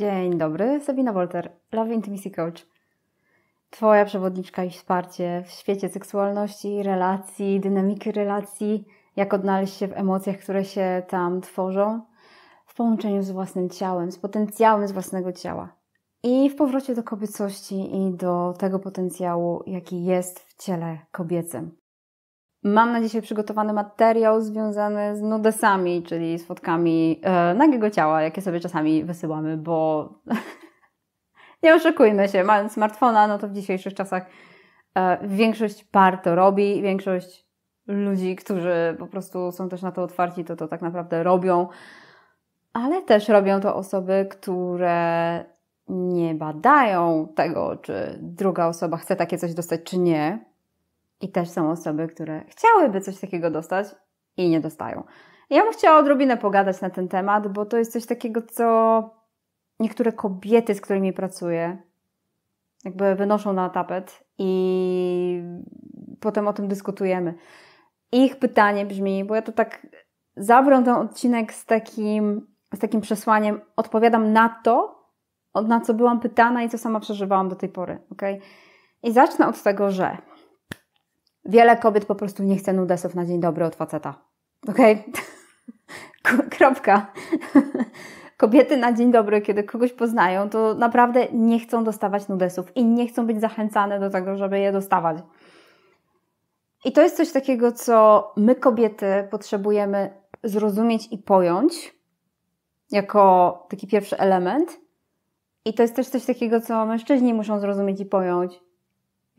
Dzień dobry, Sabina Wolter, Love Intimacy Coach. Twoja przewodniczka i wsparcie w świecie seksualności, relacji, dynamiki relacji, jak odnaleźć się w emocjach, które się tam tworzą, w połączeniu z własnym ciałem, z potencjałem z własnego ciała. I w powrocie do kobiecości i do tego potencjału, jaki jest w ciele kobiecym. Mam na dzisiaj przygotowany materiał związany z nudesami, czyli spotkami e, nagiego ciała, jakie sobie czasami wysyłamy, bo nie oszukujmy się, mając smartfona, no to w dzisiejszych czasach e, większość par to robi, większość ludzi, którzy po prostu są też na to otwarci, to to tak naprawdę robią, ale też robią to osoby, które nie badają tego, czy druga osoba chce takie coś dostać, czy nie i też są osoby, które chciałyby coś takiego dostać i nie dostają. Ja bym chciała odrobinę pogadać na ten temat, bo to jest coś takiego, co niektóre kobiety, z którymi pracuję, jakby wynoszą na tapet i potem o tym dyskutujemy. Ich pytanie brzmi, bo ja to tak zawrę ten odcinek z takim, z takim przesłaniem, odpowiadam na to, na co byłam pytana i co sama przeżywałam do tej pory, ok? I zacznę od tego, że Wiele kobiet po prostu nie chce nudesów na dzień dobry od faceta. Okej? Okay? Kropka. Kobiety na dzień dobry, kiedy kogoś poznają, to naprawdę nie chcą dostawać nudesów i nie chcą być zachęcane do tego, żeby je dostawać. I to jest coś takiego, co my kobiety potrzebujemy zrozumieć i pojąć jako taki pierwszy element. I to jest też coś takiego, co mężczyźni muszą zrozumieć i pojąć,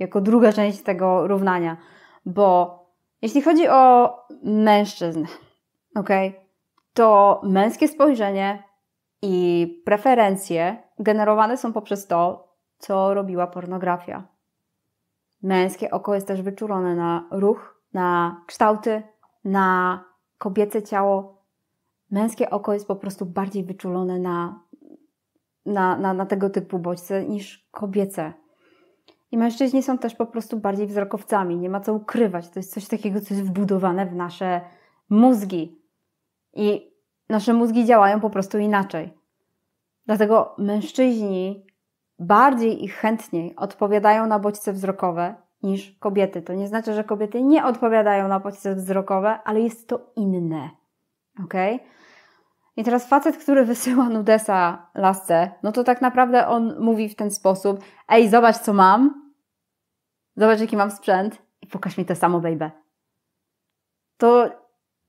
jako druga część tego równania, bo jeśli chodzi o mężczyzn, ok, to męskie spojrzenie i preferencje generowane są poprzez to, co robiła pornografia. Męskie oko jest też wyczulone na ruch, na kształty, na kobiece ciało. Męskie oko jest po prostu bardziej wyczulone na, na, na, na tego typu bodźce niż kobiece. I mężczyźni są też po prostu bardziej wzrokowcami, nie ma co ukrywać. To jest coś takiego, co jest wbudowane w nasze mózgi. I nasze mózgi działają po prostu inaczej. Dlatego mężczyźni bardziej i chętniej odpowiadają na bodźce wzrokowe niż kobiety. To nie znaczy, że kobiety nie odpowiadają na bodźce wzrokowe, ale jest to inne. ok? I teraz facet, który wysyła nudesa lasce, no to tak naprawdę on mówi w ten sposób: Ej, zobacz co mam, zobacz jaki mam sprzęt i pokaż mi to samo, baby. To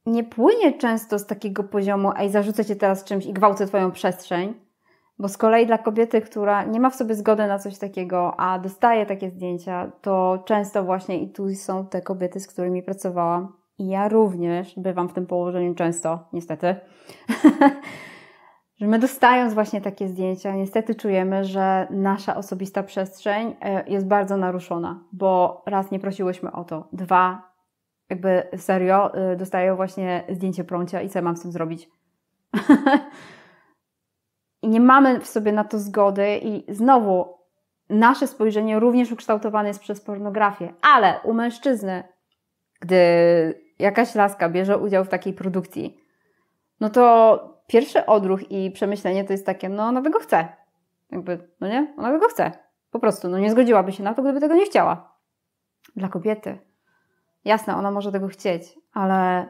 nie płynie często z takiego poziomu: Ej, zarzucę cię teraz czymś i gwałcę twoją przestrzeń, bo z kolei dla kobiety, która nie ma w sobie zgody na coś takiego, a dostaje takie zdjęcia, to często właśnie i tu są te kobiety, z którymi pracowałam, i ja również bywam w tym położeniu często, niestety. że my dostając właśnie takie zdjęcia, niestety czujemy, że nasza osobista przestrzeń e, jest bardzo naruszona, bo raz nie prosiłyśmy o to, dwa, jakby serio, e, dostaję właśnie zdjęcie prącia i co mam z tym zrobić. I nie mamy w sobie na to zgody, i znowu nasze spojrzenie również ukształtowane jest przez pornografię, ale u mężczyzny gdy jakaś laska bierze udział w takiej produkcji, no to pierwszy odruch i przemyślenie to jest takie, no ona tego chce. Jakby, no nie? Ona tego chce. Po prostu, no nie zgodziłaby się na to, gdyby tego nie chciała. Dla kobiety. Jasne, ona może tego chcieć, ale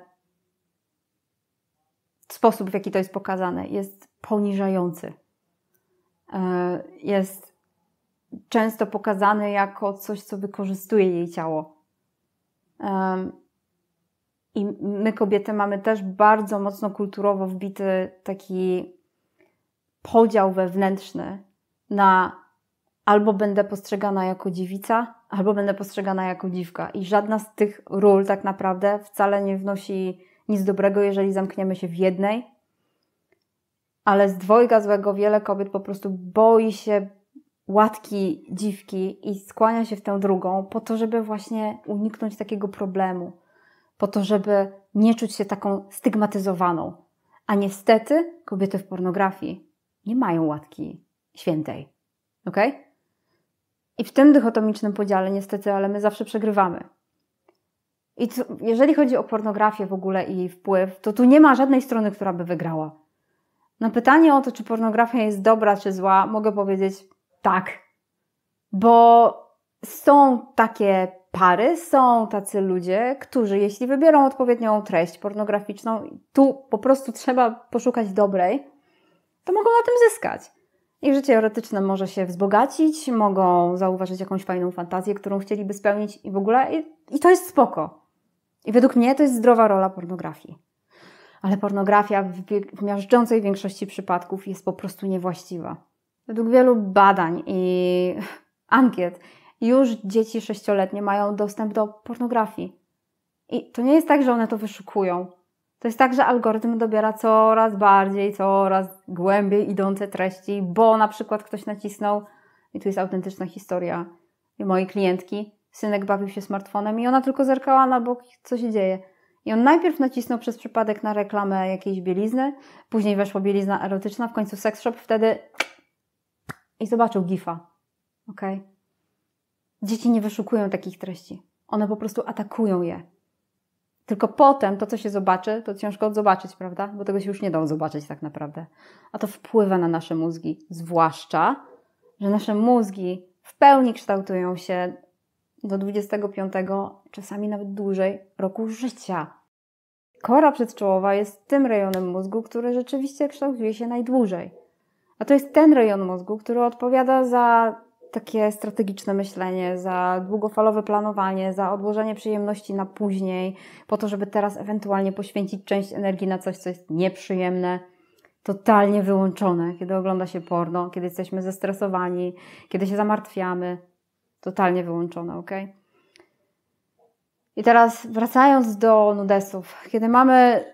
sposób, w jaki to jest pokazane, jest poniżający. E, jest często pokazany jako coś, co wykorzystuje jej ciało. I my, kobiety, mamy też bardzo mocno kulturowo wbity taki podział wewnętrzny na albo będę postrzegana jako dziewica, albo będę postrzegana jako dziwka. I żadna z tych ról tak naprawdę wcale nie wnosi nic dobrego, jeżeli zamkniemy się w jednej. Ale z dwojga złego wiele kobiet po prostu boi się łatki dziwki i skłania się w tę drugą, po to, żeby właśnie uniknąć takiego problemu, po to, żeby nie czuć się taką stygmatyzowaną. A niestety kobiety w pornografii nie mają łatki świętej. Ok? I w tym dychotomicznym podziale, niestety, ale my zawsze przegrywamy. I to, jeżeli chodzi o pornografię w ogóle i jej wpływ, to tu nie ma żadnej strony, która by wygrała. Na no pytanie o to, czy pornografia jest dobra czy zła, mogę powiedzieć tak, bo są takie pary, są tacy ludzie, którzy jeśli wybiorą odpowiednią treść pornograficzną, tu po prostu trzeba poszukać dobrej, to mogą na tym zyskać. Ich życie erotyczne może się wzbogacić, mogą zauważyć jakąś fajną fantazję, którą chcieliby spełnić i w ogóle, i, i to jest spoko. I według mnie to jest zdrowa rola pornografii. Ale pornografia w, w miażdżącej większości przypadków jest po prostu niewłaściwa. Według wielu badań i ankiet już dzieci sześcioletnie mają dostęp do pornografii. I to nie jest tak, że one to wyszukują. To jest tak, że algorytm dobiera coraz bardziej, coraz głębiej idące treści, bo na przykład ktoś nacisnął, i tu jest autentyczna historia mojej klientki, synek bawił się smartfonem i ona tylko zerkała na bok, co się dzieje. I on najpierw nacisnął przez przypadek na reklamę jakiejś bielizny, później weszła bielizna erotyczna, w końcu seks shop, wtedy i zobaczył gifa. ok? Dzieci nie wyszukują takich treści. One po prostu atakują je. Tylko potem to, co się zobaczy, to ciężko zobaczyć, prawda? Bo tego się już nie da zobaczyć tak naprawdę. A to wpływa na nasze mózgi. Zwłaszcza, że nasze mózgi w pełni kształtują się do 25, czasami nawet dłużej, roku życia. Kora przedczołowa jest tym rejonem mózgu, który rzeczywiście kształtuje się najdłużej. A to jest ten rejon mózgu, który odpowiada za takie strategiczne myślenie, za długofalowe planowanie, za odłożenie przyjemności na później, po to, żeby teraz ewentualnie poświęcić część energii na coś, co jest nieprzyjemne, totalnie wyłączone, kiedy ogląda się porno, kiedy jesteśmy zestresowani, kiedy się zamartwiamy. Totalnie wyłączone, ok? I teraz wracając do nudesów, kiedy mamy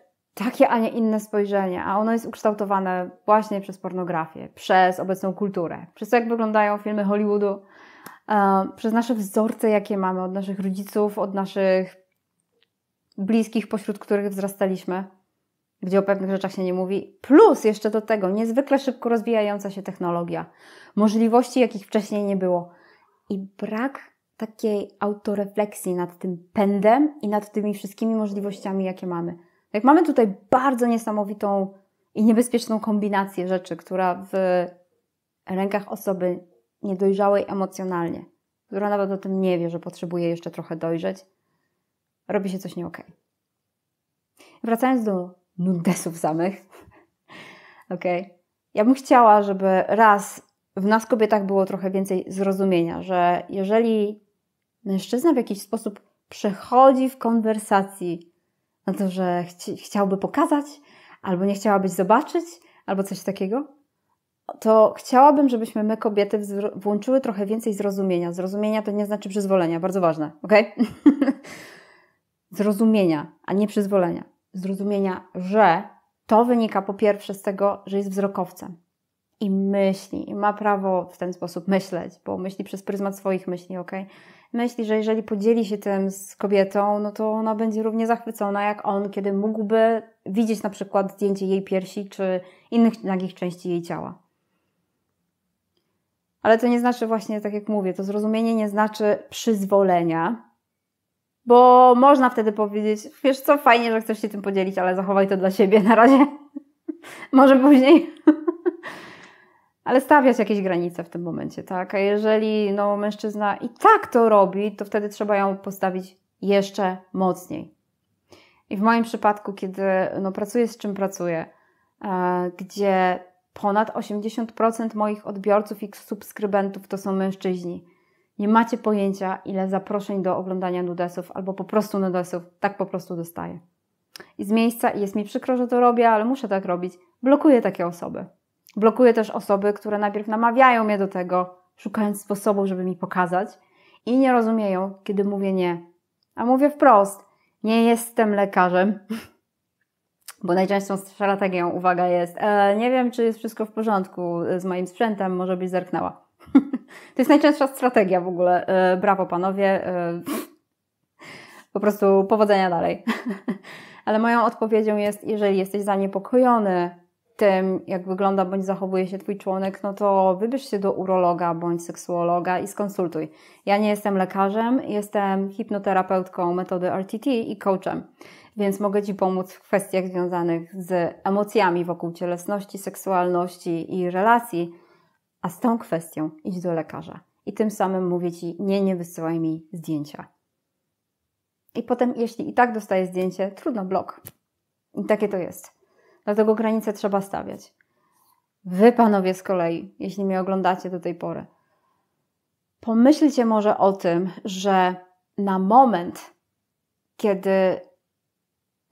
takie, a nie inne spojrzenie, a ono jest ukształtowane właśnie przez pornografię, przez obecną kulturę, przez to, jak wyglądają filmy Hollywoodu, e, przez nasze wzorce, jakie mamy od naszych rodziców, od naszych bliskich, pośród których wzrastaliśmy, gdzie o pewnych rzeczach się nie mówi, plus jeszcze do tego niezwykle szybko rozwijająca się technologia, możliwości, jakich wcześniej nie było i brak takiej autorefleksji nad tym pędem i nad tymi wszystkimi możliwościami, jakie mamy. Jak mamy tutaj bardzo niesamowitą i niebezpieczną kombinację rzeczy, która w rękach osoby niedojrzałej emocjonalnie, która nawet o tym nie wie, że potrzebuje jeszcze trochę dojrzeć, robi się coś nie okay. Wracając do nudesów samych, okej. Okay. Ja bym chciała, żeby raz w nas kobietach było trochę więcej zrozumienia, że jeżeli mężczyzna w jakiś sposób przechodzi w konwersacji na to, że chci chciałby pokazać, albo nie chciałabyś zobaczyć, albo coś takiego, to chciałabym, żebyśmy my, kobiety, włączyły trochę więcej zrozumienia. Zrozumienia to nie znaczy przyzwolenia, bardzo ważne, ok? zrozumienia, a nie przyzwolenia. Zrozumienia, że to wynika po pierwsze z tego, że jest wzrokowcem i myśli, i ma prawo w ten sposób myśleć, bo myśli przez pryzmat swoich myśli, ok? myśli, że jeżeli podzieli się tym z kobietą, no to ona będzie równie zachwycona jak on, kiedy mógłby widzieć na przykład zdjęcie jej piersi czy innych nagich części jej ciała. Ale to nie znaczy właśnie, tak jak mówię, to zrozumienie nie znaczy przyzwolenia, bo można wtedy powiedzieć, wiesz co, fajnie, że chcesz się tym podzielić, ale zachowaj to dla siebie na razie. Może później ale stawiać jakieś granice w tym momencie, tak? A jeżeli no, mężczyzna i tak to robi, to wtedy trzeba ją postawić jeszcze mocniej. I w moim przypadku, kiedy no, pracuję z czym pracuję, e, gdzie ponad 80% moich odbiorców i subskrybentów to są mężczyźni. Nie macie pojęcia, ile zaproszeń do oglądania nudesów albo po prostu nudesów tak po prostu dostaję. I z miejsca, i jest mi przykro, że to robię, ale muszę tak robić, blokuję takie osoby. Blokuję też osoby, które najpierw namawiają mnie do tego, szukając sposobu, żeby mi pokazać, i nie rozumieją, kiedy mówię nie. A mówię wprost: nie jestem lekarzem, bo najczęstszą strategią, uwaga, jest: e, nie wiem, czy jest wszystko w porządku z moim sprzętem, może byś zerknęła. to jest najczęstsza strategia w ogóle. E, brawo panowie. E, po prostu powodzenia dalej. Ale moją odpowiedzią jest: jeżeli jesteś zaniepokojony tym, jak wygląda bądź zachowuje się Twój członek, no to wybierz się do urologa bądź seksuologa i skonsultuj. Ja nie jestem lekarzem, jestem hipnoterapeutką metody RTT i coachem, więc mogę Ci pomóc w kwestiach związanych z emocjami wokół cielesności, seksualności i relacji, a z tą kwestią idź do lekarza. I tym samym mówię Ci, nie, nie wysyłaj mi zdjęcia. I potem, jeśli i tak dostaję zdjęcie, trudno blok. I takie to jest. Dlatego granice trzeba stawiać. Wy, panowie, z kolei, jeśli mnie oglądacie do tej pory, pomyślcie może o tym, że na moment, kiedy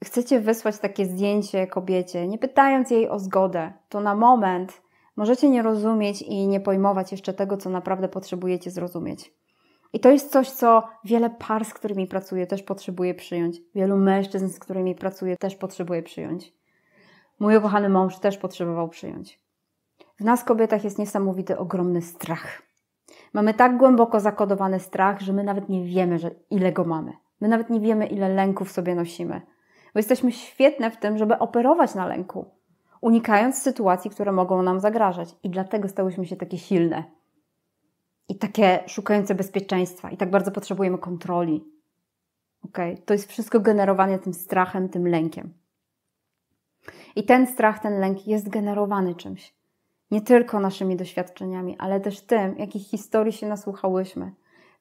chcecie wysłać takie zdjęcie kobiecie, nie pytając jej o zgodę, to na moment możecie nie rozumieć i nie pojmować jeszcze tego, co naprawdę potrzebujecie zrozumieć. I to jest coś, co wiele par, z którymi pracuję, też potrzebuje przyjąć. Wielu mężczyzn, z którymi pracuję, też potrzebuje przyjąć mój ukochany mąż też potrzebował przyjąć. W nas kobietach jest niesamowity, ogromny strach. Mamy tak głęboko zakodowany strach, że my nawet nie wiemy, że ile go mamy. My nawet nie wiemy, ile lęków sobie nosimy. Bo jesteśmy świetne w tym, żeby operować na lęku, unikając sytuacji, które mogą nam zagrażać. I dlatego stałyśmy się takie silne. I takie szukające bezpieczeństwa. I tak bardzo potrzebujemy kontroli. Okay? To jest wszystko generowane tym strachem, tym lękiem. I ten strach, ten lęk jest generowany czymś. Nie tylko naszymi doświadczeniami, ale też tym, jakich historii się nasłuchałyśmy,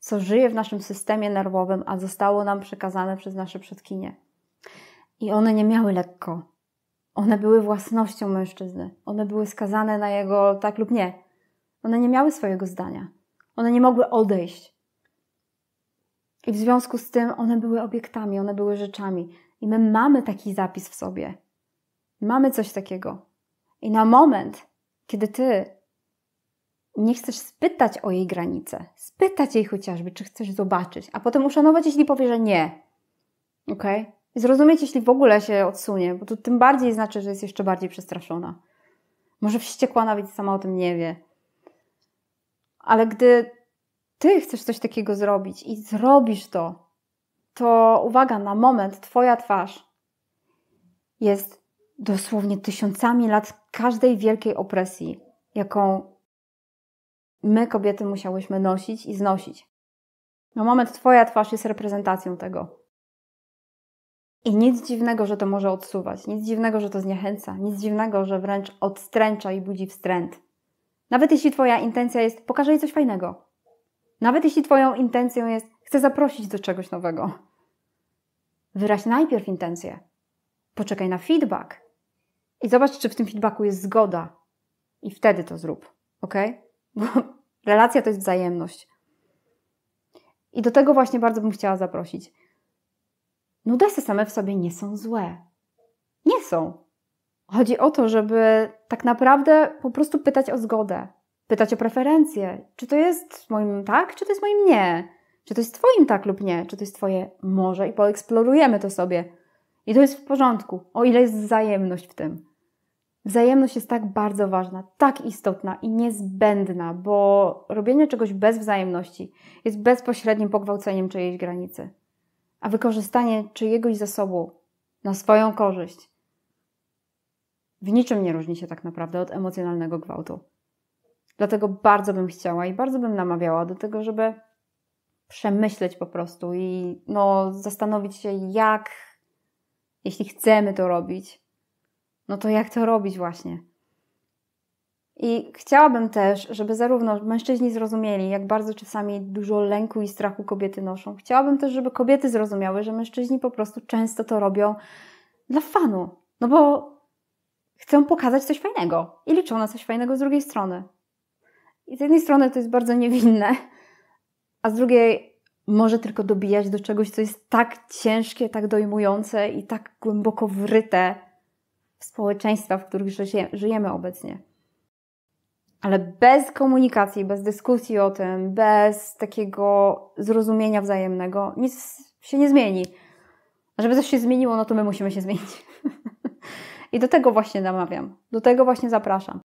co żyje w naszym systemie nerwowym, a zostało nam przekazane przez nasze przodkinie. I one nie miały lekko. One były własnością mężczyzny. One były skazane na jego tak lub nie. One nie miały swojego zdania. One nie mogły odejść. I w związku z tym one były obiektami, one były rzeczami. I my mamy taki zapis w sobie. Mamy coś takiego. I na moment, kiedy ty nie chcesz spytać o jej granice, spytać jej chociażby, czy chcesz zobaczyć, a potem uszanować, jeśli powie, że nie. ok? I zrozumieć, jeśli w ogóle się odsunie, bo to tym bardziej znaczy, że jest jeszcze bardziej przestraszona. Może wściekła nawet sama o tym nie wie. Ale gdy ty chcesz coś takiego zrobić i zrobisz to, to uwaga, na moment Twoja twarz jest dosłownie tysiącami lat każdej wielkiej opresji, jaką my kobiety musiałyśmy nosić i znosić. No moment Twoja twarz jest reprezentacją tego. I nic dziwnego, że to może odsuwać, nic dziwnego, że to zniechęca, nic dziwnego, że wręcz odstręcza i budzi wstręt. Nawet jeśli Twoja intencja jest, pokażę jej coś fajnego. Nawet jeśli Twoją intencją jest, chcę zaprosić do czegoś nowego. Wyraź najpierw intencję. Poczekaj na feedback. I zobacz, czy w tym feedbacku jest zgoda. I wtedy to zrób, ok? Bo relacja to jest wzajemność. I do tego właśnie bardzo bym chciała zaprosić. Nudesy same w sobie nie są złe. Nie są. Chodzi o to, żeby tak naprawdę po prostu pytać o zgodę, pytać o preferencje. Czy to jest moim tak, czy to jest moim nie? Czy to jest Twoim tak lub nie? Czy to jest Twoje może? I poeksplorujemy to sobie. I to jest w porządku, o ile jest wzajemność w tym. Wzajemność jest tak bardzo ważna, tak istotna i niezbędna, bo robienie czegoś bez wzajemności jest bezpośrednim pogwałceniem czyjejś granicy. A wykorzystanie czyjegoś zasobu na swoją korzyść w niczym nie różni się tak naprawdę od emocjonalnego gwałtu. Dlatego bardzo bym chciała i bardzo bym namawiała do tego, żeby przemyśleć po prostu i no, zastanowić się, jak jeśli chcemy to robić, no to jak to robić właśnie? I chciałabym też, żeby zarówno mężczyźni zrozumieli, jak bardzo czasami dużo lęku i strachu kobiety noszą. Chciałabym też, żeby kobiety zrozumiały, że mężczyźni po prostu często to robią dla fanu, no bo chcą pokazać coś fajnego i liczą na coś fajnego z drugiej strony. I z jednej strony to jest bardzo niewinne, a z drugiej może tylko dobijać do czegoś, co jest tak ciężkie, tak dojmujące i tak głęboko wryte w społeczeństwa, w których żyjemy obecnie. Ale bez komunikacji, bez dyskusji o tym, bez takiego zrozumienia wzajemnego, nic się nie zmieni. A żeby coś się zmieniło, no to my musimy się zmienić. I do tego właśnie namawiam, do tego właśnie zapraszam.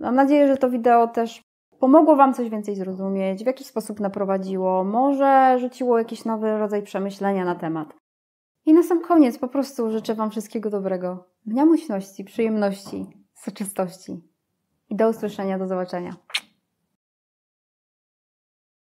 Mam nadzieję, że to wideo też pomogło Wam coś więcej zrozumieć, w jakiś sposób naprowadziło, może rzuciło jakiś nowy rodzaj przemyślenia na temat. I na sam koniec po prostu życzę Wam wszystkiego dobrego, dnia muśności, przyjemności, soczystości. I do usłyszenia, do zobaczenia.